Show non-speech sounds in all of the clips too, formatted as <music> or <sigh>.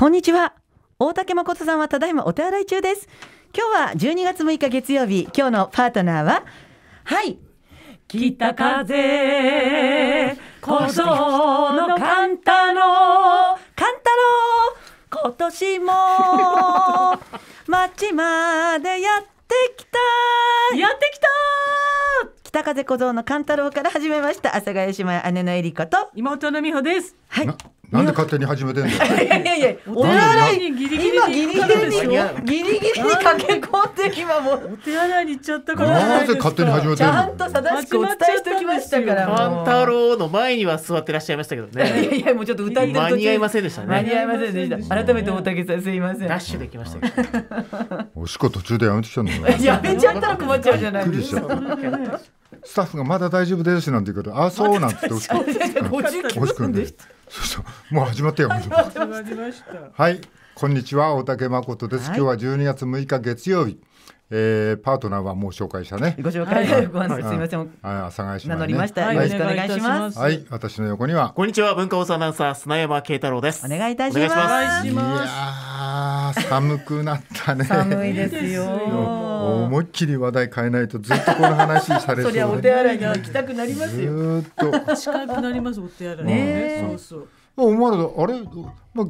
こんにちは。大竹誠さんはただいまお手洗い中です。今日は12月6日月曜日、今日のパートナーは、はい。北風、小僧のカ太郎、ロ太郎、今年も、町 <laughs> までやってきたやってきた北風小僧のカ太郎から始めました。阿佐ヶ谷姉妹姉のえりこと、妹の美穂です。はい。なんで勝手に始めてんのいやいやいや、<laughs> お手洗いにギリギリ今ギリギリにギリギリに駆け込んで今もお手洗いに行っちゃったからなぜ勝手に始めてんの。ちゃんと正しくお伝えしておきましたから。万太郎の前には座ってらっしゃいましたけどね。いやいやもうちょっと歌って間に合いませんでしたね。間に合いませんでした。改めて大竹さんすいません。ダッシュできましたけど。おしこ途中でやめてきたの。<laughs> やめちゃったら困っちゃうじゃないですか。スタッフがまだ大丈夫ですなんて言うから、あ、そうなんてってしくんで。そうそう、もう始まったよ。はい、こんにちは、大竹誠です。今日は十二月六日月曜日。えー、パートナーはもう紹介したね。ご紹介、はい、ご案内すみません。名乗りました。よろしくお願いします。はい、私の横には。こんにちは、文化放送アナウンサー砂山慶太郎です。お願いいたします。いや寒くなったね。寒いですよ。思いっきり話題変えないとずっとこの話されそう、ね、そりゃお手洗いに行きたくなりますよ。ずっと近くなりますお手洗いね。そうそう。まあ思われたあれまあ。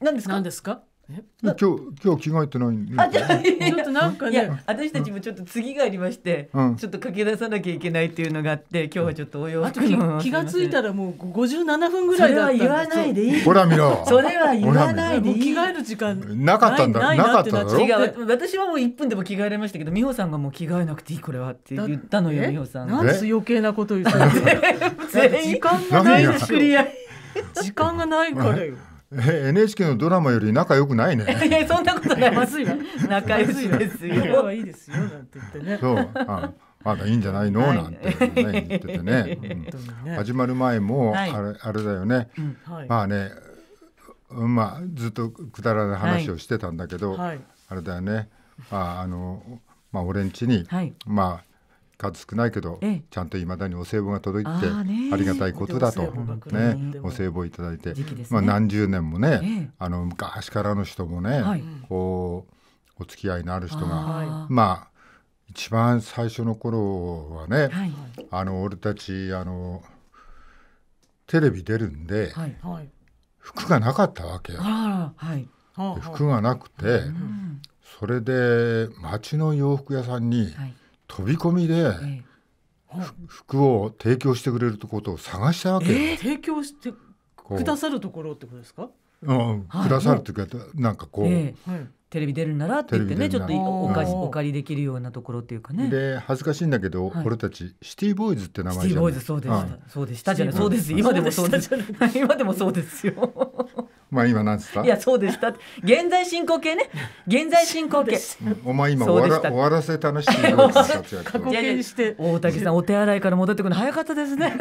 何ですか何ですかえ今日今日着替えてないんで。あ、じゃ <laughs> ちょっとなんかね、私たちもちょっと次がありまして、うん、ちょっと駆け出さなきゃいけないっていうのがあって、今日はちょっとお洋服の気がついたらもう五十七分ぐらいだった言わないでいい。ほら見ろ。それは言わないでいい。着替える時間なかったんだ。なかっただろ。私はもう一分でも着替えられましたけど、美穂さんがもう着替えなくていいこれはって言ったのよ、美穂さん。なんで余計なこと言っ <laughs> て。時間がない作り合時間がないからよ。え NHK のドラマより仲良くないね。<laughs> そんなことないますよ。<laughs> 仲良しですよ。いいですよなんて言ってね。そう。あまだいいんじゃないの、はい、なんて、ね、言っててねうん、始まる前もあれはい、あれだよね、うんはい、まあね、まあ、ずっとくだらない話をしてたんだけど、あれだよね、まああのまあ、俺んちに、まあ数少ないけど、ええ、ちゃんといまだにお歳暮が届いてありがたいことだと、ね、お歳暮いただいて、ね、まあ、何十年もね、え、あの昔からの人もね、はい、こうお付き合いのある人がまあ一番最初の頃はね、はい、あの俺たちあのテレビ出るんで、はい、服がなかったわけよ。服がなくて、それで町の洋服屋さんに、はい飛び込みで、服を提供してくれるとことを探したわけ、えー、提供してくださるところってことですかうん、くださるというか、なんかこう、えー、テレビ出るならって言ってねちょっとおかしお借りできるようなところっていうかねで恥ずかしいんだけど、はい、俺たちシティボーイズって名前シティボーイズそうでした、はい、そうでしたじゃないそうです今でもそうです今でもそうですよまあ今なんですかいやそうでした現在進行形ね現在進行形お前今終わら終わらせたなシティボーイズ大竹さんお手洗いから戻ってくるの早かったですね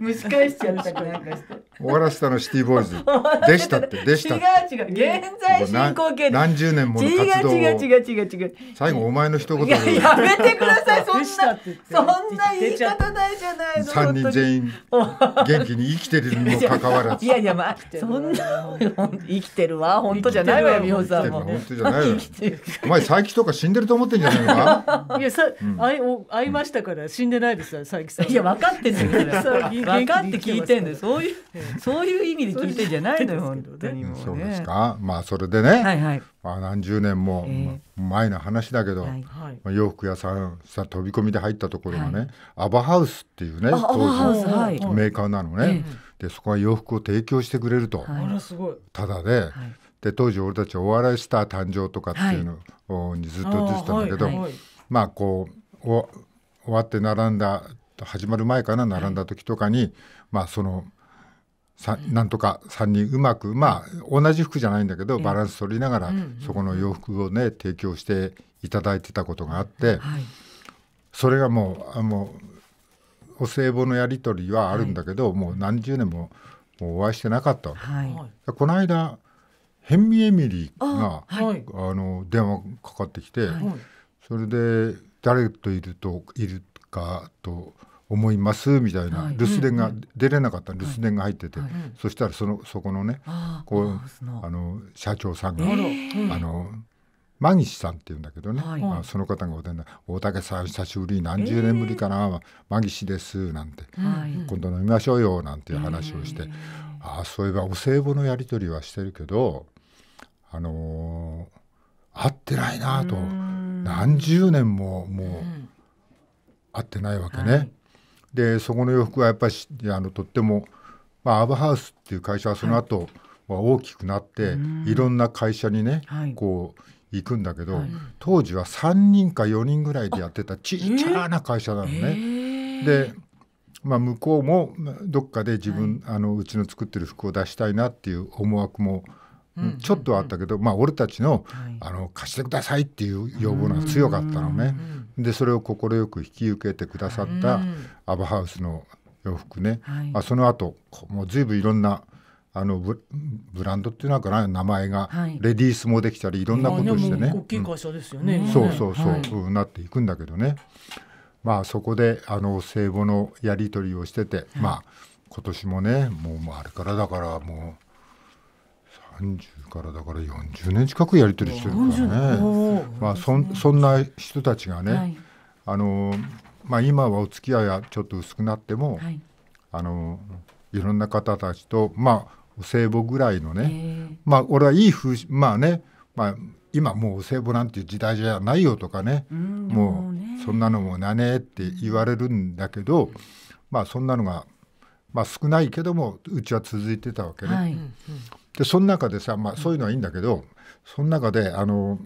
蒸し返しちゃったなんかして終わらせたのシティボーイズでしたって <laughs> でしたって違う違う現在進行形何十年もの活動を違う違う違う違う最後お前の一言ややめてくださいそんなそんな言い方ないじゃないの3人全員元気に生きてるにもかかわらずいやいやまあそんな生きてるわ本当じゃないわよ美穂さんも本当じゃないわお前佐伯とか死んでると思ってんじゃないのか <laughs> いやさ、あいお会いましたから死んでないですよ佐伯さんいや分かってんだよ <laughs> 分かって聞いてんでよそういう <laughs> そういう意味で聞いてんじゃないのよ本当にそうですかまあそれでね、はいはい、まあ、何十年も前の話だけど、えーはい、洋服屋さんさ飛び込みで入ったところがね、はい、アバハウスっていうね当時の、メーカーなのね、でそこは洋服を提供してくれると、ただで。で当時俺たちお笑いスター誕生とかっていうのにずっと出てたんだけど、まあこう終わって並んだ始まる前かな並んだ時とかに、まあそのなんとか3人うまくまあ同じ服じゃないんだけどバランス取りながらそこの洋服をね提供していただいてたことがあって、それがもうあもうお歳暮のやり取りはあるんだけど、もう何十年ももうお会いしてなかった、はい、この間ヘンミエミリーがあ、の電話かかってきて、それで誰といるといるかと。思いますみたいな、留守電が、出れなかった留守電が入ってて、そしたらそのそこのねこうあの社長さんが、あの間岸さんっていうんだけどね、まあ、その方がお出にな大竹さん久しぶり何十年ぶりかな、間岸です」なんて、今度飲みましょうよ」なんていう話をして、ああそういえばお歳暮のやり取りはしてるけどあの会ってないなと何十年ももう会ってないわけね。でそこの洋服はやっぱりあのとっても、まあ、アブハウスっていう会社はその後、はい大きくなって、いろんな会社にね、はい、こう行くんだけど、はい、当時は3人か4人ぐらいでやってたちっちゃな会社なのね。えー、で、まあ、向こうもどっかで自分、はい、あのうちの作ってる服を出したいなっていう思惑もちょっとあったけど、まあ、俺たちの,、あの貸してくださいっていう要望が強かったのね。うんうんうんでそれを快く引き受けてくださったアバハウスの洋服ね、はい、あその後もう随分いろんなあのブランドっていうのかな名前が、レディースもできたりいろんなことしてね大きい会社ですよね、うん、そうそうそう、はい、なっていくんだけどねまあそこであの聖母のやり取りをしてて、まあ今年もねもうあれからだからもう30からだから40年近くやり取りしてるからね、まあ、そそんな人たちがね、はい、あのまあ、今はお付き合いはちょっと薄くなっても、はい、あのいろんな方たちと、まあ、お歳暮ぐらいのね、まあ、俺はいい風まあね、まあ、今もうお歳暮なんていう時代じゃないよとかね、うん、もうそんなのもなねって言われるんだけど、まあ、そんなのが、まあ、少ないけどもうちは続いてたわけね。はいでその中でさ、まあ、そういうのはいいんだけど、その中であの、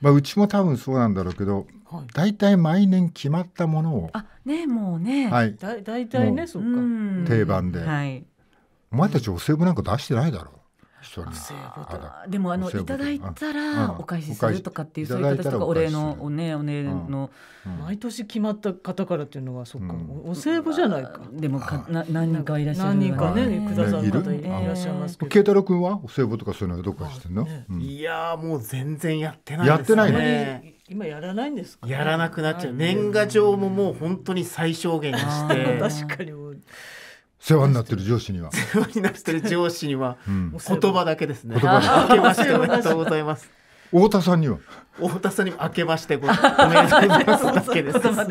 まあ、うちも多分そうなんだろうけど、はい、大体毎年決まったものをあねもうね、はい、大体ねそっか定番で、はい、お前たちお歳暮なんか出してないだろうそういうこでもあのいただいたらお返しするとかっていうそういう形とかお礼のおねおねの、毎年決まった方からっていうのはそっか、お歳暮じゃないかでもかな何人かいらっしゃる何人かねくださる方いらっしゃいますけど慶太郎君はお歳暮とかそういうのどっかしてんの、いやもう全然やってないやってないね今やらないんですやらなくなっちゃう年賀状ももう本当に最小限にして確かに世話になってる上司には世話になってる上司には、言葉だけですね明けましておめでとうございます太田さんには太田さんにも明けましてごめんなさいだけです言葉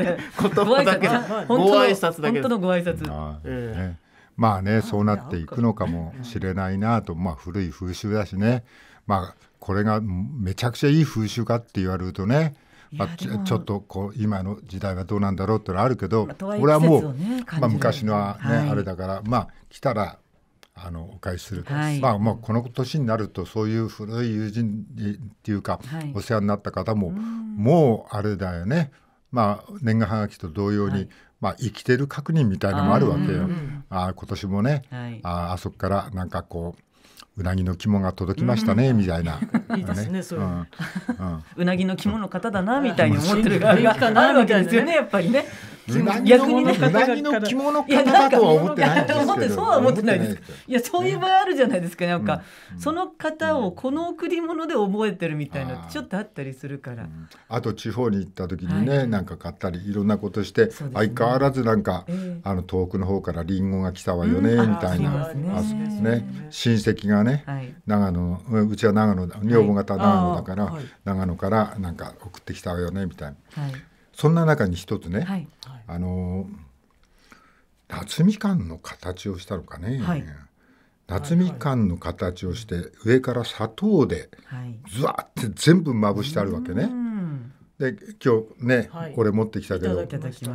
だけご挨拶だけ本当のご挨拶、えまあねそうなっていくのかもしれないなとまあ古い風習だしねまあこれがめちゃくちゃいい風習かって言われるとねあちょっとこう今の時代はどうなんだろうってのはあるけど、まあね、俺はもう、まあ、昔のはね、はい、あれだからまあ来たらあのお返しする、はい、まあまあこの年になるとそういう古い友人っていうか、はい、お世話になった方ももうあれだよねまあ年賀はがきと同様に、はい、まあ生きてる確認みたいのもあるわけよ。あ、うんうん、あ今年もね、ああそこからなんかこううなぎの肝が届きましたね、うん、みたいな。<laughs> いいですね、それ、うん。<laughs> うなぎの肝の方だな、みたいに思ってるがあるわけですよね、やっぱりね。うなぎのの着物かなとは思ってないんですけどそうは思ってないですいやそういう場合あるじゃないですかなんか、その方をこの贈り物で覚えてるみたいなちょっとあったりするからあと地方に行った時にね、なんか買ったりいろんなことして、相変わらずなんか、あの遠くの方からりんごが来たわよね、みたいな、ね親戚がね、長野うちは長野女房方長野だから、長野からなんか送ってきたわよねみたいな、そんな中に一つね、あの夏みかんの形をしたのかね、はい、夏みかんの形をして上から砂糖でズワって全部まぶしてあるわけね。で今日ね、これ持ってきたけど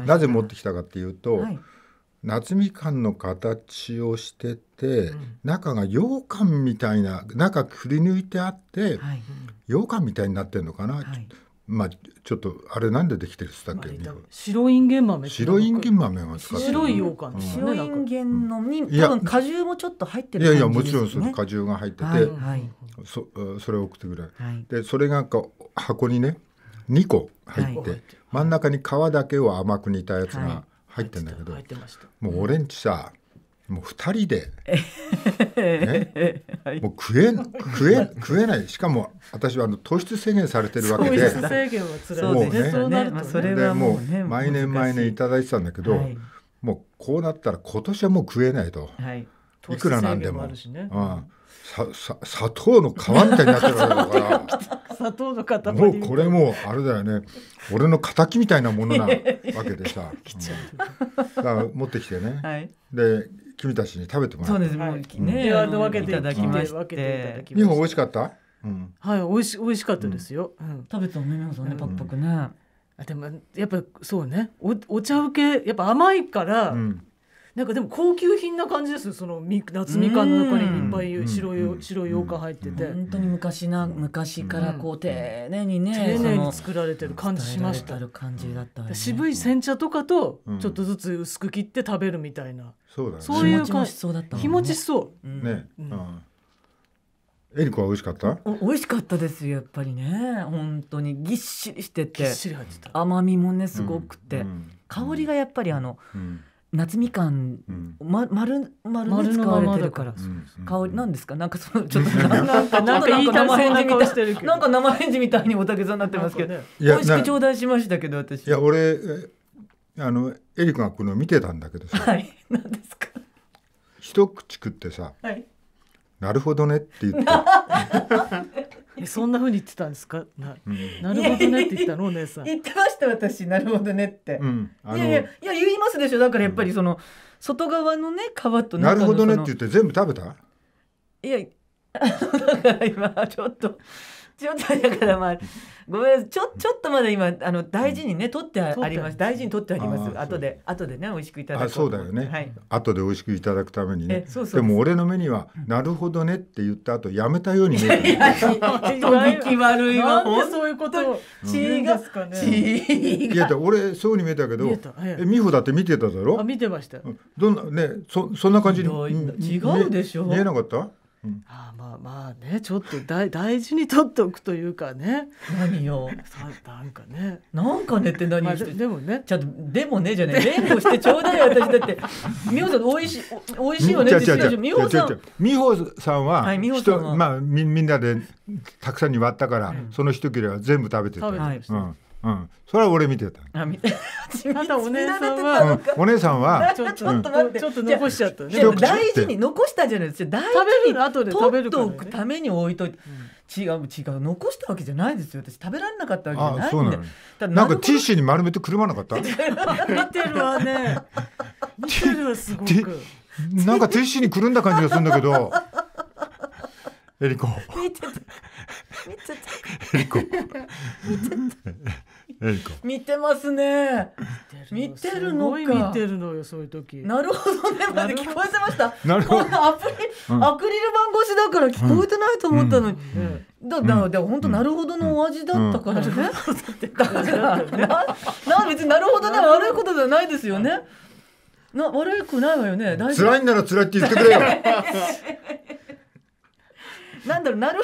なぜ持ってきたかっていうと、夏みかんの形をしてて、中が羊羹みたいな中くり抜いてあって、はい、羊羹みたいになってるのかな。まあちょっとあれなんでできてるっつったっけ、白いんげん豆白いんげん豆は使って白いん、羹、ん、白インゲンのに、うん、多分果汁もちょっと入ってる、ね、いやいやもちろんその果汁が入ってて、はいそそれを送ってくれる、はい、でそれがこう箱にね2個入って、真ん中に皮だけを甘く煮たやつが入ってんだけど、もうオレンジさもう二人で、<laughs> ねはい、もう食え食え食えないしかも私はあの糖質制限されてるわけで制限は辛いもうねそうね、まあ、それはもう、毎年毎年頂いてたんだけど、もうこうなったら今年はもう食えないと、い、くらなんでも。あ、ね、ささ砂糖の皮みたいになってるわけだから砂糖の塊もうこれもあれだよね俺の敵みたいなものなわけでさ、<laughs> だから持ってきてね、はい、で君たちに食べてもらそうですもう、はい、ね、分けていただきまして日本美味しかった、うん、はい美味し美味しかったですよ、うん、食べたのね皆さんね、パクパクね、でもやっぱそうねおお茶受けやっぱ甘いから、うんなんかでも高級品な感じですその夏みかんの中にいっぱい白い、白い羊羹入ってて、本当に昔な昔からこう丁寧にね、丁寧に作られてる感じしました、ね、渋い煎茶とかとちょっとずつ薄く切って食べるみたいな、そうだね、そういう感じ日持ちしそう、ね、うんエリコは美味しかった美味しかったですやっぱりね本当にぎっしりしててぎっっしり入てた甘みもねすごくて、うんうん、香りがやっぱりあの、うん夏みかん、ま、丸丸で使われてるから、香りなんですかなんかそのちょっとなんかなんかなんか、いなんか生返事みたいにおたけさんになってますけど、美味しく頂戴しましたけど私いや俺あのエリ君がこの見てたんだけどさ、はい、な <laughs> んですか一口食ってさ、はい、なるほどねって言って。<laughs> えそんな風に言ってたんですかな,、なるほどねって言ったのお姉さん言ってました私なるほどねって、うん、いやいやいや言いますでしょだからやっぱりその、うん、外側のね皮となるほどねって言って全部食べたいやだから今ちょっとちょっとだからまあごめんちょちょっとまだ今あの大事にね取ってあります、大事に取ってあります後で後でね美味しくいただくそうだよね、はい、後で美味しくいただくためにねでも俺の目には、なるほどねって言った後やめたように見えるいそういうことを血いや俺そうに見えたけどえ美穂だって見てただろあ見てましたどんなねそそんな感じ違うでしょ見えなかったうん、あまあまあねちょっと大大事に取っておくというかね何さなんかねなんかねって何をして、まあ、でもねちゃんと「でもね」じゃない連呼してちょうだい私だって美穂さんおいしいおいしいよねって美穂さん美穂さんは,、はい、美穂さんはまあみみんなでたくさんに割ったから、うん、その一切れは全部食べてた、はい、うんうん、それは俺見てた。あ、見て。たお姉さんは、お姉さんは、<laughs> ちょっと待って、ちょっと残しちゃったね。大事に残したじゃないですか。大事に後で食べるとくために置いといて。違う違う残したわけじゃないですよ私食べられなかったわけじゃないんであなんかティッシュに丸めてくるまなかった見てるわね見てるわすごくなんかティッシュにくるんだ感じがするんだけどエリコ見てた見てたエリコ見てた見てますね見てるの見てるのよそういう時なるほどねまで聞こえてましたなるほどアプリ、アクリル板越しだから聞こえてないと思ったのに、だだだ本当なるほどのお味だったからね、だからな別になるほどね悪いことじゃないですよねな悪くないわよね大丈辛いなら辛いって言ってくれよ <laughs> なんだろうなる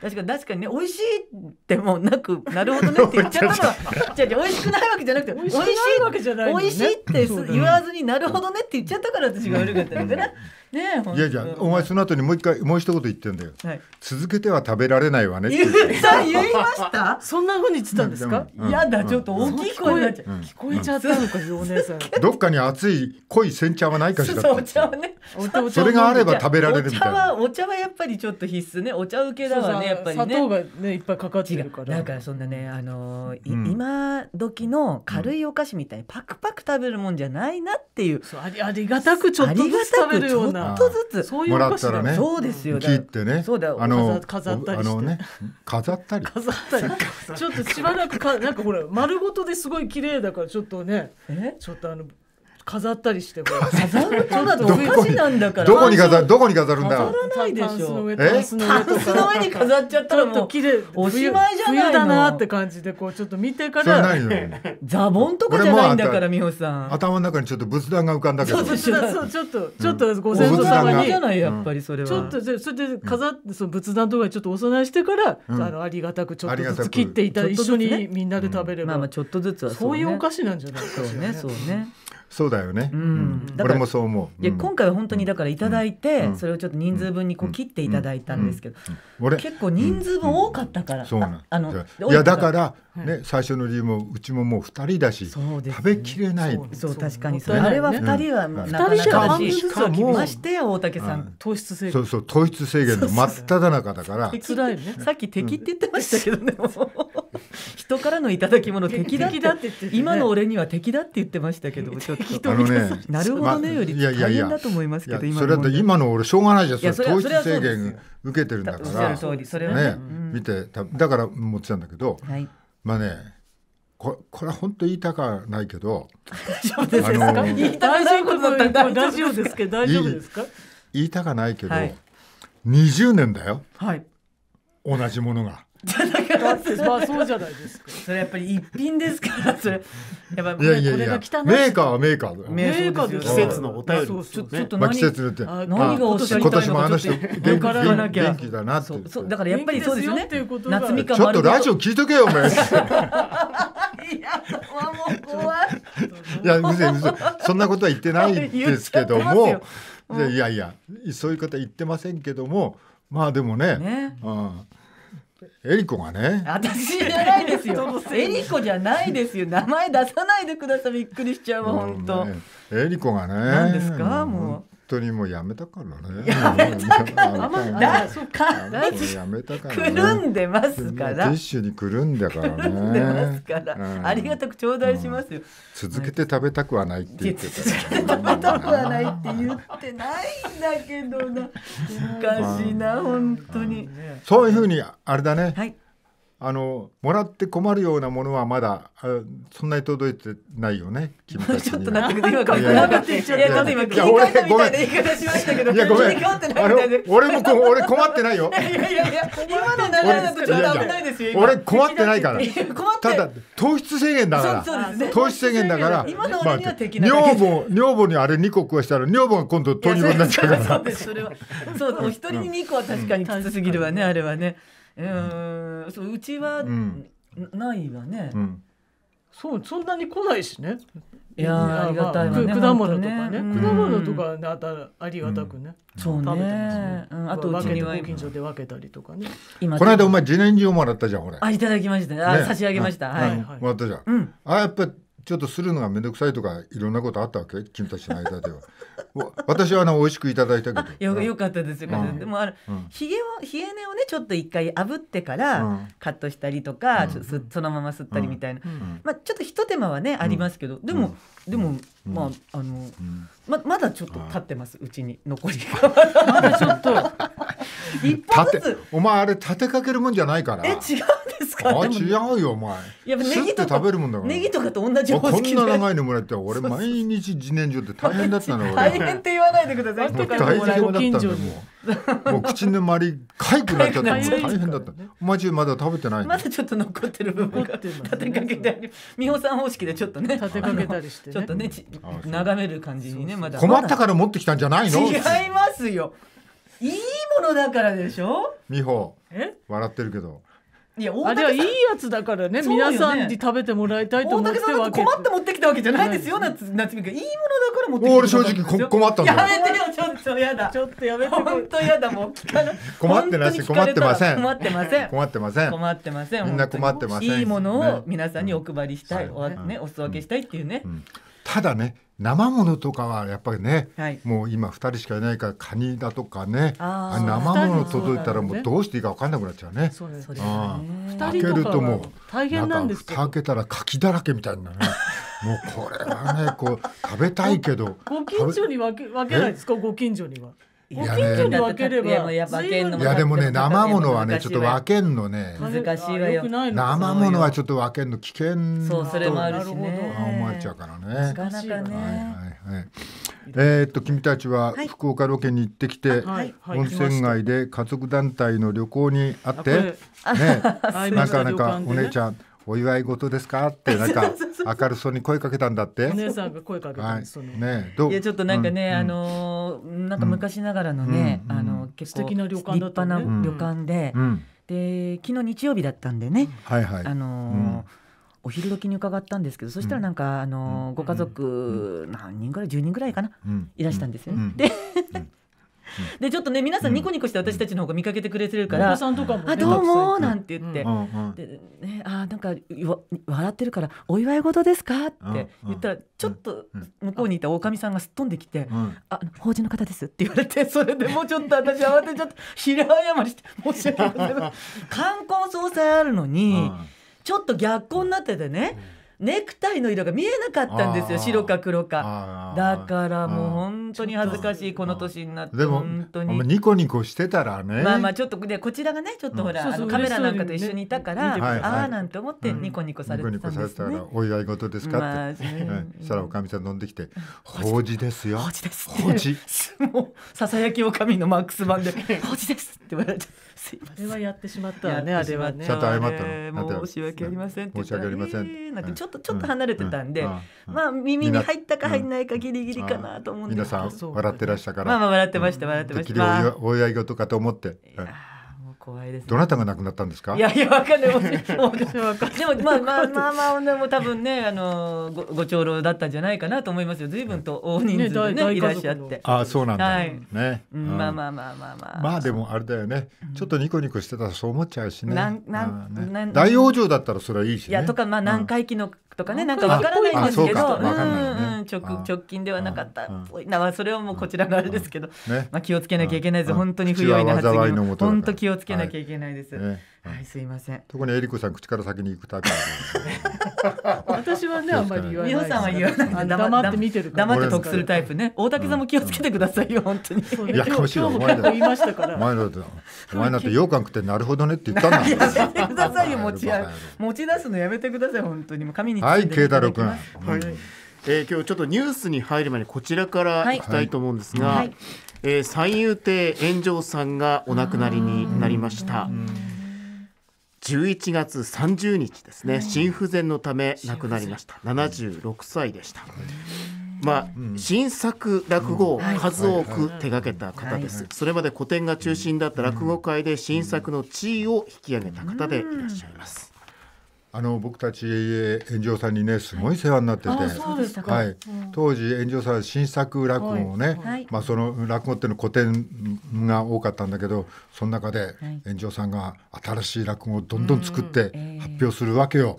確かに確かにね美味しいってもなくなるほどねって <laughs> 言っちゃったのはじゃじゃ美味しくないわけじゃなくて <laughs> 美味しいわけじゃない、美味しいって言わずになるほどねって言っちゃったから私が悪かったんからねいやじゃお前その後にもう一回もう一言言ってんだよ、はい、続けては食べられないわね言った言いましたそんなふうに言ってたんですかいやだちょっと大きい声になっちゃう聞こえちゃったのかお姉さんどっかに熱い濃い煎茶はないかしらそれがあれば食べられるみたいなお茶はやっぱりちょっと必須ねお茶受けだわねやっぱりね砂糖がねいっぱいかかってるからだからそんなねあのーうん、今時の軽いお菓子みたいにパクパク食べるもんじゃないなっていううん、ありありがたくちょっとずつ食べるようなちょっとずつそういうお菓子だねそうですよ切ってねそうだあの飾ったりしてね飾ったり飾ったりちょっとしばらくかなんかほら丸ごとですごい綺麗だからちょっとねえちょっとあの飾ったりして飾るとだとお家なんだからどこに飾るどこに飾るんだ飾らないでしょタンスの上に飾っちゃったらもうおしまいじゃないの冬だなって感じでこうちょっと見てからないザ座ンとかじゃないんだから美穂さん頭の中にちょっと仏壇が浮かんだけどそうちょっとちょっとご先祖様にやっぱりそれはちょっとそれで飾ってその仏壇とかちょっとお供えしてからあのありがたくちょっとずつ切っていた一緒にみんなで食べればまあまあちょっとずつはそういうお菓子なんじゃないかしねそうねそうだよね、うん、俺もそう思う、いや今回は本当にだから頂いて、それをちょっと人数分にこう切っていただいたんですけど、俺結構人数分多かったから、そうなあのいやだからね、最初の理由もうちももう2人だし、食べきれないそう確かにそれ、あれは2人はなかなかだしかもまして大竹さん、糖質制限そうそう糖質制限の真っ只中だからさっき敵って言ってましたけどね <laughs> 人からの頂き物敵だってだって、ね、今の俺には敵だって言ってましたけどちょっと、<laughs> ね、なるほどねより大変だと思いますけど、ま、いやいや今それだ今の俺しょうがないじゃんそれ統一制限受けてるんだからそれはね、ねうん、見てだから持ってたんだけど、はい、まあねここれは本当言いたかないけどあのー、言いかないことだっ大丈夫ですけど大丈夫ですか言いたかないけど、はい、20年だよ、はい、同じものが。だってまあそうじゃないですかそれやっぱり一品ですからそれやっぱいやいやいやメーカーはメーカーメーカーで季節のお便りちょちょっと何季節っで何がおっしゃりたいのか今年もあの人元気元気だなってそうだからやっぱりそうですよね夏みかんちょっとラジオ聞いとけよお前いやもう怖いいやむせむせそんなことは言ってないですけどもいやいやそういう方言ってませんけどもまあでもねねうんエリコがね。私じゃないですよ。<laughs> エリコじゃないですよ。名前出さないでください。びっくりしちゃうわ、本当、ね。エリコがね。何ですか、もう。当にもうやめたからね。やめたから。あそうか。やめたから。くるんでますから。ティッシュにくるんだからね。くるんでますから。ありがたく頂戴しますよ。続けて食べたくはないって言ってた。食べたくはないって言ってないんだけどな。おかしいな本当に。そういうふうにあれだね。はい。あのもらって困るようなものはまだそんなに届いてないよね。<laughs> ちょっと納得今かいやいや今切り替わったみたいな言い方しましたけど、いやごめん。俺も俺困ってないよ。いやいやいや今の流れだとちょっと危ないですよ。俺困ってないから。ただ糖質制限だから。糖質制限だから。今の俺には敵な、女房女房にあれ二個食わしたら女房が今度糖尿病になっちゃうから。そうですそれはそう一人に個は確かにきつすぎるわねあれはね。うん、そううちは、ないわね、そうそんなに来ないしねいやありがたいね、果物とかね、果物とかねあたありがたくね、そうね、うん、あとうちには近所で分けたりとかねこの間お前自然薯もらったじゃんこれ。あいただきましたあ、差し上げましたはい、もらったじゃん、あやっぱちょっとするのが面倒くさいとかいろんなことあったわけ君たちの間では <laughs> 私はあの美味しくいただいたけどよよかったですよ、うん、でもあの、うん、ひげをひげ根をねちょっと一回炙ってからカットしたりとか、うん、そのまま吸ったりみたいな、まあちょっとひと手間はねありますけど、でも、でもまああの、ままだちょっと立ってますうちに残りがまだちょっと <laughs> 一発お前あれ立てかけるもんじゃないからえ違うんですかあ違うよお前いやネギとか食べるもんだからネギとかと同じこんな長いのもらって俺毎日自然薯って大変だったの大変って言わないでくださいもう大変だったんだもう <laughs> もう口の周りかゆくなっちゃって大変だったお前中まだ食べてないまだちょっと残ってる部分が立てかけてあり美穂さん方式でちょっとね立てかけたりして、ちょっとね眺める感じにねまだ困ったから持ってきたんじゃないの違いますよいいものだからでしょ美穂笑ってるけどいや大竹さんいいやつだからね、ね、皆さんに食べてもらいたいと思って困って持ってきたわけじゃないですよ、はい、夏夏美くいいものだから持ってきた俺正直こ困ったんだやめてよちょっとやだちょっとやめて本当やだもう困ってないし困ってません困ってません困ってません困ってませんみんな困ってませんいいものを皆さんにお配りしたい、ね、おね、うん、お裾分けしたいっていうね、うんうん、ただね生ものとかはやっぱりね、はい、もう今2人しかいないからカニだとかねあ生もの届いたらもうどうしていいか分かんなくなっちゃうね。そうですね開けるともう大変なんです蓋開けたら柿だらけみたいなね。<laughs> もうこれはねこう食べたいけどご近所に分け分けないですかご近所にはご近所に分ければいやでもね生ものはねちょっと分けんのね難しいわよ生ものはちょっと分けんの危険そうそれもあるしね思われちゃうからねなかなかねはいはいえっと君たちは福岡ロケに行ってきて、温泉街で家族団体の旅行にあって、ね、<laughs> なかなかお姉ちゃんお祝い事ですか?」ってなんか <laughs> 明るそうに声かけたんだって。お姉さんが声かけたんです、はい、ねいやちょっとなんかね、うん、あのなんか昔ながらのね、うん、あの結構素敵な旅館だったね、立派な旅館で、うん、で昨日日曜日だったんでね、はいはい、あのーお昼時に伺ったんですけどそしたらなんか、あのご家族、何人ぐらい10人ぐらいかな、いらしたんですよね。ででちょっとね皆さんニコニコして私たちの方が見かけてくれてるから「うんあどうも」なんて言って「うんうん、でね、あなんか笑ってるからお祝い事ですか?」って言ったらちょっと向こうにいたおかみさんがすっ飛んできて「あ法事の方です」って言われて <laughs> それでもうちょっと私慌てちゃって平謝りして申し訳ない冠婚葬祭あるのにちょっと逆光になっててね、ネクタイの色が見えなかったんですよ白か黒かだからもう本当に恥ずかしいこの年になってでも本当にニコニコしてたらねまあまあちょっとでこちらがねちょっとほら、うん、カメラなんかと一緒にいたから、ね、ああなんて思ってニコニコされてたんですね、ね、うん、お祝い事ですかって、まあ、したらおかみさん飲んできて「法事ですよ」「法事です」法事もうささやきおかみのマックス版で「<laughs> 法事です」って言われて。すいあれはやってしまったわね、あれはね。ちゃんと謝ったの。申し訳ありません。申し訳ありません。なんてちょっとちょっと離れてたんで、まあ耳に入ったか入んないかギリギリかなと思うんですけど、皆さん笑ってらっしるからまあまあ笑ってました笑ってました、お祝い事かと思って、怖いです、ね、どなたが亡くなったんですかいやいやわかんない私もでもまあまあまあまあでも多分ねあのごご長老だったんじゃないかなと思いますよ随分と大人数でね、ね、いらっしゃってあそうなんだ、はい、ね、うん、まあまあまあまあまあまあでもあれだよねちょっとニコニコしてたらそう思っちゃうしねなんなん、ね、大往生だったらそれはいいし、ね、いやとかまあ何回忌のとかねなんかわからないんですけど、うん直直近ではなかったっぽいなそれはもうこちらがあれですけど、まあ気をつけなきゃいけないです本当に不要意な発言本当気をつけなきゃいけないです。はいねはい、すいません。特にエリコさん口から先に行くタイプ。私はねあんまり言わない。美穂さんは言わない。黙って見てる。黙って得するタイプね。大竹さんも気をつけてくださいよ本当に。いや今日も結構言いましたから。お前だってお前だって羊羹食ってなるほどねって言ったんだ。やめてくださいよ持ち持ち出すのやめてください本当にもう紙に。はい慶太郎君。はい。えー、今日ちょっとニュースに入る前にこちらからいきたいと思うんですが、え三遊亭円城さんがお亡くなりになりました。11月30日ですね、心不全のため亡くなりました76歳でした。まあ、新作落語を数多く手がけた方です、それまで古典が中心だった落語界で新作の地位を引き上げた方でいらっしゃいます。あの僕たち炎上さんにねすごい世話になってて、はい、当時炎上さんは新作落語をね、はい、まあその落語っていうの古典が多かったんだけどその中で炎上さんが新しい落語をどんどん作って発表するわけよ。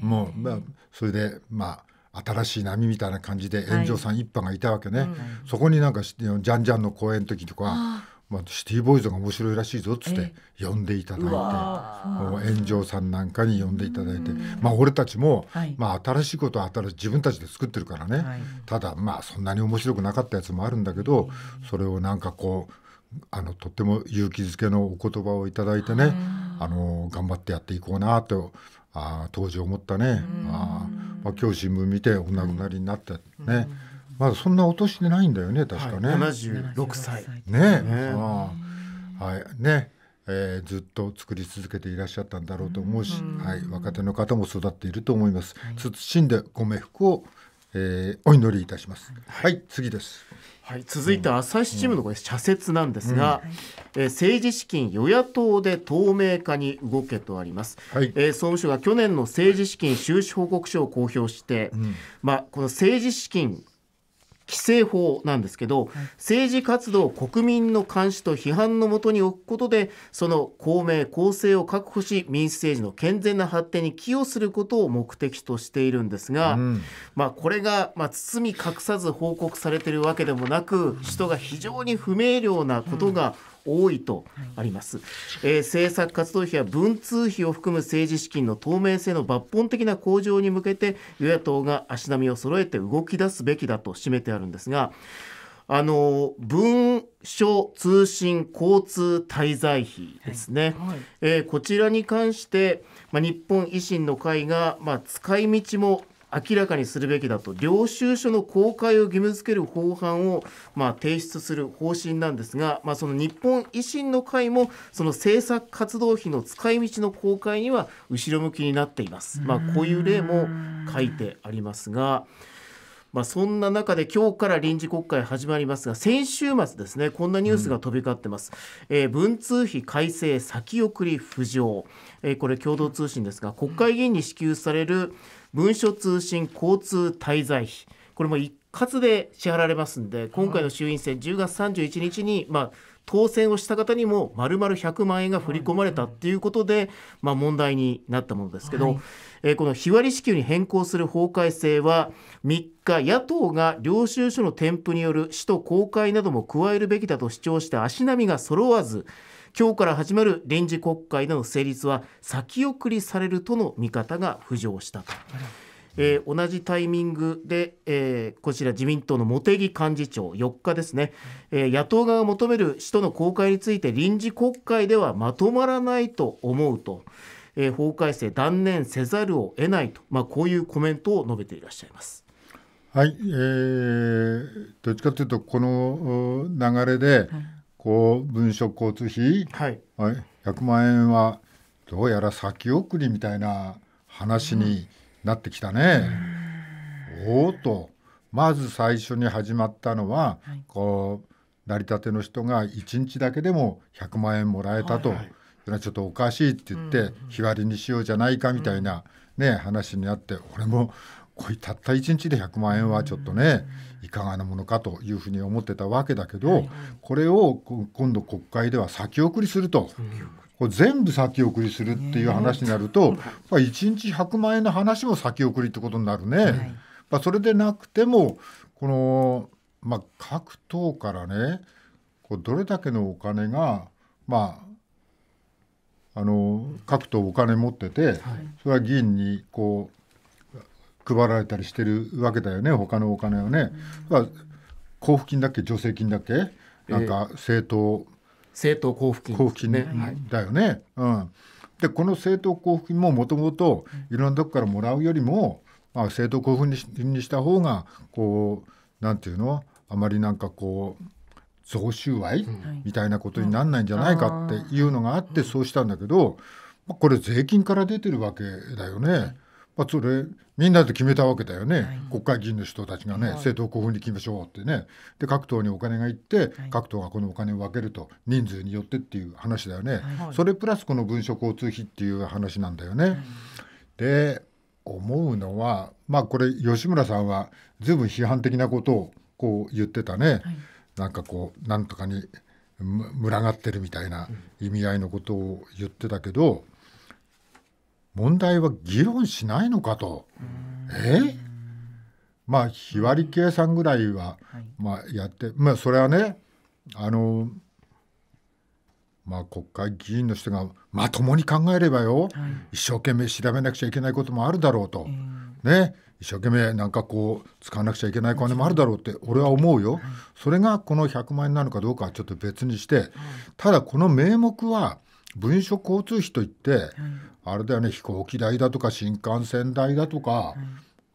もう、まあ、それでまあ新しい波みたいな感じで炎上さん一派がいたわけね、はいうん、そこになんかジャンジャンの公演の時とかまあ、シティボーイズが面白いらしいぞっつって呼んでいただいて、炎上さんなんかに呼んでいただいて、まあ、俺たちも、まあ、新しいことは新しい自分たちで作ってるからね、ただまあそんなに面白くなかったやつもあるんだけどそれをなんかこうあのとっても勇気づけのお言葉をいただいてねあの頑張ってやっていこうなとあ当時思ったねあ、まあ、今日新聞見てお亡くなりになってね。まだそんなお年でないんだよね確かね、七十六歳ねはいねえー、ずっと作り続けていらっしゃったんだろうと思うし、うん、はい、若手の方も育っていると思います、はい、謹んでご冥福を、えー、お祈りいたします、はい、はい、次ですはい、続いて朝日新聞のこれ社説なんですが、うん、えー、政治資金与野党で透明化に動けとあります、はい、えー、総務省が去年の政治資金収支報告書を公表して、うん、まあ、この政治資金規制法なんですけど、政治活動を国民の監視と批判のもとに置くことでその公明公正を確保し民主政治の健全な発展に寄与することを目的としているんですが、うん、まあ、これが、まあ、包み隠さず報告されているわけでもなく首都が非常に不明瞭なことが、うん多いとあります、はい、えー、政策活動費や文通費を含む政治資金の透明性の抜本的な向上に向けて与野党が足並みを揃えて動き出すべきだと締めてあるんですがあの文書通信交通滞在費ですね、はいはい、えー、こちらに関して、ま日本維新の会が、ま使い道も明らかにするべきだと領収書の公開を義務付ける法案を、まあ、提出する方針なんですが、まあ、その日本維新の会もその政策活動費の使い道の公開には後ろ向きになっています。まあ、こういう例も書いてありますが。まあ、そんな中で今日から臨時国会始まりますが先週末ですねこんなニュースが飛び交ってます、うん、えー、文通費改正先送り浮上、えー、これ共同通信ですが国会議員に支給される、文書通信交通滞在費これも一括で支払われますんで今回の衆院選10月31日に、まあ、当選をした方にも丸々100万円が振り込まれたということで、まあ、問題になったものですけど、はい、えこの日割り支給に変更する法改正は3日野党が領収書の添付による使途公開なども加えるべきだと主張して足並みが揃わず今日から始まる臨時国会での成立は先送りされるとの見方が浮上したと。えー、同じタイミングで、えー、こちら自民党の茂木幹事長4日ですね、えー、野党側が求める使途の公開について臨時国会ではまとまらないと思うと、え法改正断念せざるを得ないと、まあ、こういうコメントを述べていらっしゃいます。はい、えー、どっちかというとこの流れで、はいこう文書交通費、はい100万円はどうやら先送りみたいな話になってきたね。うん、おおとまず最初に始まったのは、はい、こう成り立ての人が1日だけでも100万円もらえたと、はいはい、ちょっとおかしいって言って、日割りにしようじゃないかみたいなね、話になって俺もこうたった1日で100万円はちょっとね、いかがなものかというふうに思ってたわけだけど、これを今度国会では先送りすると。これ全部先送りするっていう話になると、まあ、1日100万円の話も先送りってことになるね。まあ、それでなくてもこの、まあ、各党からねこうどれだけのお金が、まあ、あの各党お金持ってて、それは議員にこう配られたりしてるわけだよね他のお金をね、うん、交付金だっけ助成金だっけ、えー、なんか政党、政党交付金、ね、交付金、ね、はい、だよね、うん、でこの政党交付金ももともといろんなとこからもらうよりも、まあ、政党交付金にした方がこうなんていうのあまりなんかこう贈収賄、みたいなことになんないんじゃないかっていうのがあってそうしたんだけど、これ税金から出てるわけだよね。まあ、それみんなで決めたわけだよね、はい、国会議員の人たちがね、はい、政党交付に決めましょうってねで各党にお金がいって、各党がこのお金を分けると人数によってっていう話だよね、はい、それプラスこの文書交通費っていう話なんだよね。で思うのはまあこれ吉村さんは随分批判的なことをこう言ってたね、なんかこうなんとかに群がってるみたいな意味合いのことを言ってたけど。問題は議論しないのかと。えまあ日割り計算ぐらいは、まあ、やって、まあ、それはねあのまあ、国会議員の人がまともに考えればよ、一生懸命調べなくちゃいけないこともあるだろうと、えね、一生懸命なんかこう使わなくちゃいけない金もあるだろうって俺は思うよ、それがこの100万円なのかどうかはちょっと別にして、ただこの名目は文書交通費といって、はい、あれだよね飛行機代だとか新幹線代だとか、はい、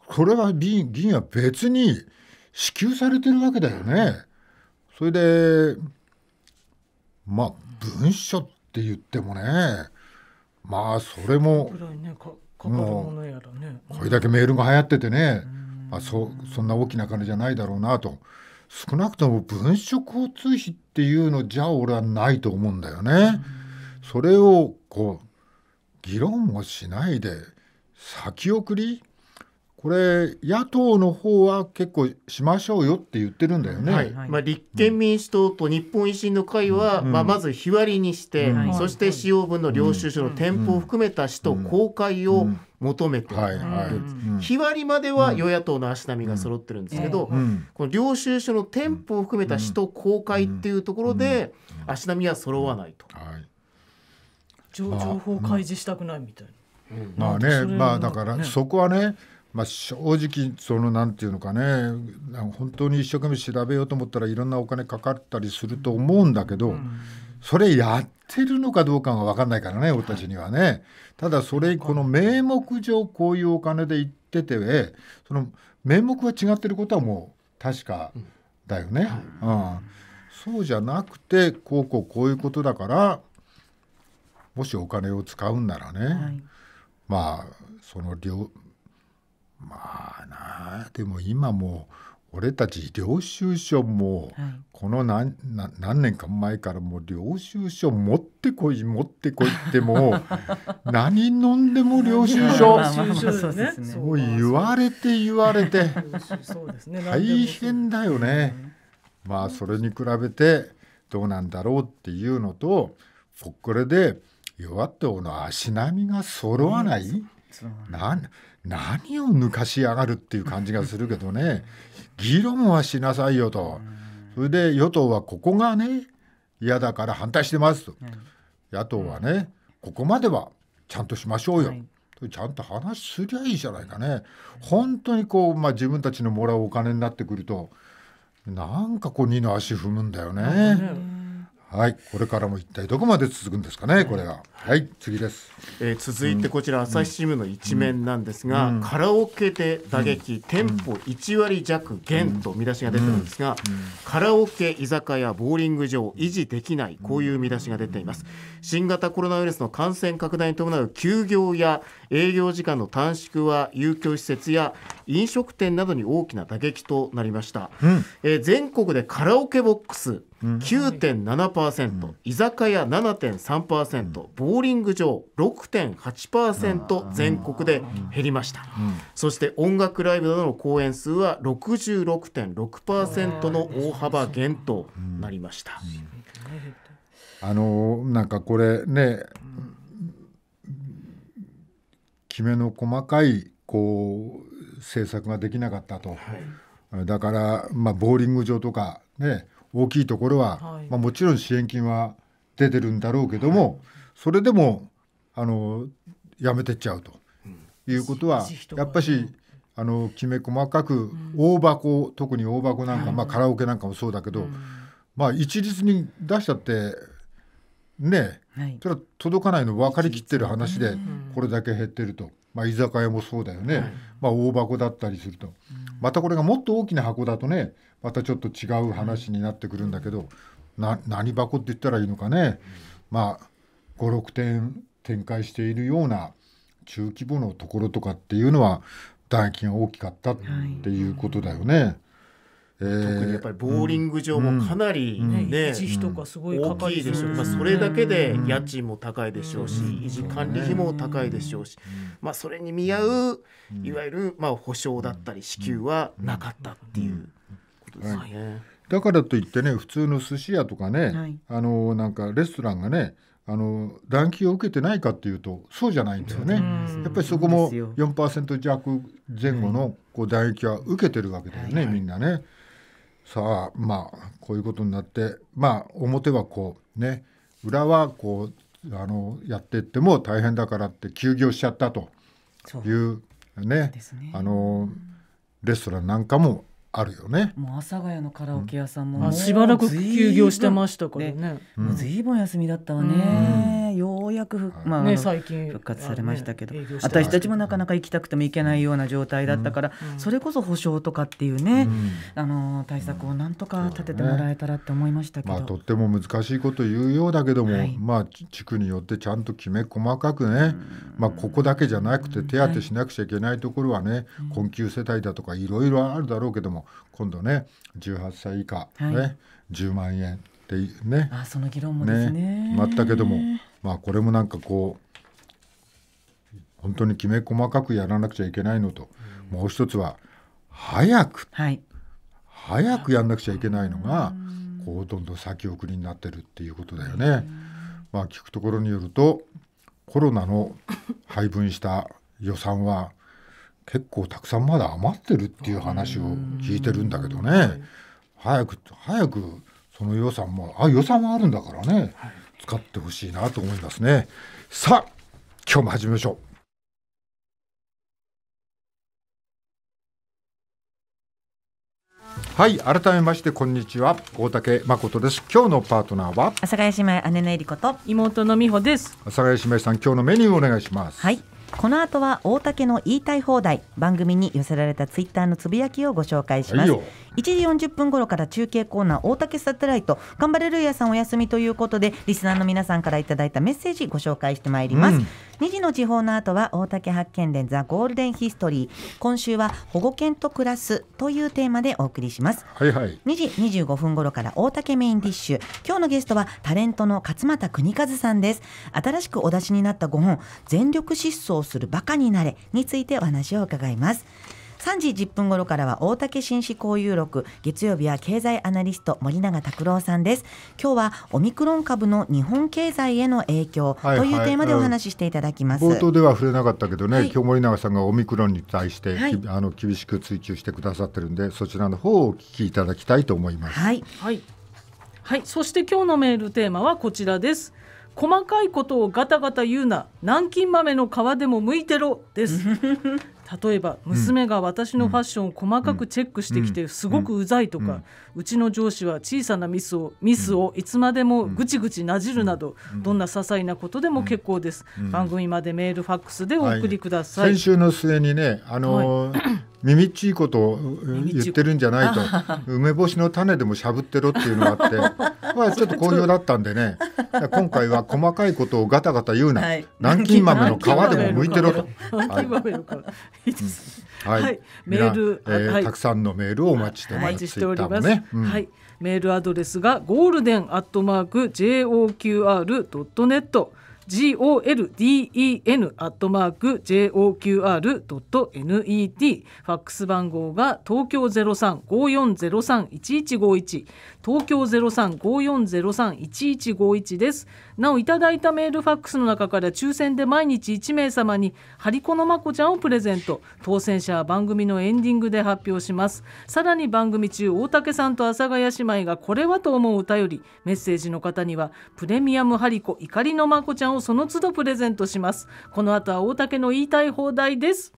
これは議員は別に支給されてるわけだよね。それでまあ文書って言ってもねまあそれも、もこれだけメールが流行っててね、まあ、そそんな大きな金じゃないだろうなと。少なくとも文書交通費っていうのじゃ俺はないと思うんだよね。うんそれをこう議論をしないで先送りこれ野党の方は結構しましょうよって言ってるんだよね、はいはい、まあ、立憲民主党と日本維新の会は、うん、まあ、まず日割りにして、うん、そして使用分の領収書の添付を含めた使途公開を求めて、日割りまでは与野党の足並みが揃ってるんですけど、うん、この領収書の添付を含めた使途公開っていうところで足並みは揃わないと。はい情報開示したくないみたいな。まあね、まあだからそこはね、まあ、正直そのなんていうのかね本当に一生懸命調べようと思ったらいろんなお金かかったりすると思うんだけど、それやってるのかどうかが分かんないからね俺たちにはね。ただそれこの名目上こういうお金で言っててその名目は違ってることはもう確かだよね。うんそうじゃなくてこうこうこういうことだからもしお金を使うんならね、はい、まあその領まあなあでも今も俺たち領収書もこの何はい、何年か前からも領収書持ってこい持ってこいっても <laughs> 何飲んでも領収書そう言われて言われてね、大変だよね。まあそれに比べてどうなんだろうっていうのとこれで弱っておの足並みが揃わない、な何を抜かしやがるっていう感じがするけどね <laughs> 議論はしなさいよとそれで与党はここがね嫌だから反対してますと、野党はねここまではちゃんとしましょうよ、はい、ちゃんと話すりゃいいじゃないかね本当にこう、まあ、自分たちのもらうお金になってくるとなんかこう二の足踏むんだよね。はい、これからも一体どこまで続くんですかね、これは。はい、次です。えー、続いてこちら、朝日新聞の一面なんですが、うん、カラオケで打撃、うん、店舗1割弱減と見出しが出てるんですが、うん、カラオケ、居酒屋、ボーリング場、維持できない、こういう見出しが出ています。新型コロナウイルスの感染拡大に伴う休業や営業時間の短縮は、遊興施設や飲食店などに大きな打撃となりました。えー、全国でカラオケボックス9.7%、うん、居酒屋7.3%、うん、ボーリング場6.8%全国で減りました、うん、そして音楽ライブなどの公演数は66.6%の大幅減となりました。あのなんかこれね、きめの細かいこう政策ができなかったと、はい、だから、まあ、ボーリング場とかね大きいところは、はい、まあ、もちろん支援金は出てるんだろうけども、はい、それでもあのやめてっちゃうと、いうことはやっぱしあのきめ細かく大箱、うん、特に大箱なんか、まあ、カラオケなんかもそうだけど、うん、まあ、一律に出しちゃってね、それは届かないの分かりきってる話でこれだけ減ってると、まあ、居酒屋もそうだよね、まあ、大箱だったりすると、またこれがもっと大きな箱だとねまたちょっと違う話になってくるんだけど、な何箱って言ったらいいのかね、まあ56点展開しているような中規模のところとかっていうのは打撃が大きかったっていうことだよね。特にやっぱりボーリング場もかなりね、維持費とかすごい大きいでしょう、まあ、それだけで家賃も高いでしょうし、維持管理費も高いでしょうし、まあ、それに見合ういわゆるまあ保証だったり支給はなかったっていう。ことですね。はい、だからといってね普通の寿司屋とかね、はい、あのなんかレストランがねあの暖気を受けてないかっていうとそうじゃないんですよね。やっぱりそこも4%弱前後のこう唾液は受けてるわけだよね、はいみんなね。さあまあこういうことになってまあ表はこうね裏はこうあのやっていっても大変だからって休業しちゃったというね、ね、あのレストランなんかもあるよねもう阿佐ヶ谷のカラオケ屋さんも、うん、しばらく休業してましたからねもう随分休みだったわね、うん、ようやくまあ、ね、最近復活されましたけど、ね、私たちもなかなか行きたくても行けないような状態だったから、うん、それこそ補償とかっていうね、あの対策をなんとか立ててもらえたらって思いましたけど、ねまあ、とっても難しいこと言うようだけども、はい、まあ地区によってちゃんときめ細かくね、まあ、ここだけじゃなくて手当てしなくちゃいけないところはね、困窮世帯だとかいろいろあるだろうけどもも今度ね18歳以下ね、はい、10万円でてねあその議論もですね決まったけどもまあこれもなんかこう本当にきめ細かくやらなくちゃいけないのと、うん、もう一つは早く、はい、早くやらなくちゃいけないのが、うん、こうどんどん先送りになってるっていうことだよね。うん、まあ聞くところによるとコロナの配分した予算は結構たくさんまだ余ってるっていう話を聞いてるんだけどね早く早くその予算もあ予算はあるんだからね、はい、使ってほしいなと思いますねさあ今日も始めましょうはい改めましてこんにちは大竹誠です今日のパートナーは阿佐ヶ谷姉妹姉のえりこと妹の美穂です阿佐ヶ谷姉妹さん今日のメニューお願いしますはいこの後は大竹の言いたい放題番組に寄せられたツイッターのつぶやきをご紹介します、はい、1時40分頃から中継コーナー大竹サテライト頑張れるやさんお休みということでリスナーの皆さんからいただいたメッセージご紹介してまいります、うん2時の時報の後は大竹発見伝ザゴールデンヒストリー今週は保護犬と暮らすというテーマでお送りしますはいはい2時25分頃から大竹メインディッシュ今日のゲストはタレントの勝俣邦和さんです新しくお出しになった5本全力疾走するバカになれについてお話を伺います3時10分頃からは大竹紳士交友録月曜日は経済アナリスト森永拓郎さんです今日はオミクロン株の日本経済への影響というテーマでお話ししていただきます、はいはい、冒頭では触れなかったけどね、はい、今日森永さんがオミクロンに対して、はい、あの厳しく追求してくださってるんでそちらの方をお聞きいただきたいと思いますはい、はいはい、そして今日のメールテーマはこちらです細かいことをガタガタ言うな南京豆の皮でも剥いてろです <laughs> 例えば娘が私のファッションを細かくチェックしてきてすごくうざいとかうちの上司は小さなミスをミスをいつまでもぐちぐちなじるなどどんな些細なことでも結構です番組までメールファックスでお送りください、はい、先週の末にねあのはい <coughs> 耳っちいことを言ってるんじゃないと <laughs> 梅干しの種でもしゃぶってろっていうのがあって <laughs> まあちょっと好評だったんでね <laughs> 今回は細かいことをガタガタ言うな、はい、南京豆の皮でも剥いてろと。南京豆の皮、はい、メール、えー、はい、たくさんのメールをお待ちしております。ねうん、はいメールアドレスがゴールデンアットマーク JOQR.net golden アットマーク joqr.net ファックス番号が東京0354031151東京0354031151ですなおいただいたメールファックスの中から抽選で毎日1名様にハリコのまこちゃんをプレゼント当選者は番組のエンディングで発表しますさらに番組中大竹さんと阿佐ヶ谷姉妹がこれはと思う歌よりメッセージの方にはプレミアムハリコ怒りのまこちゃんをその都度プレゼントしますこの後は大竹の言いたい放題です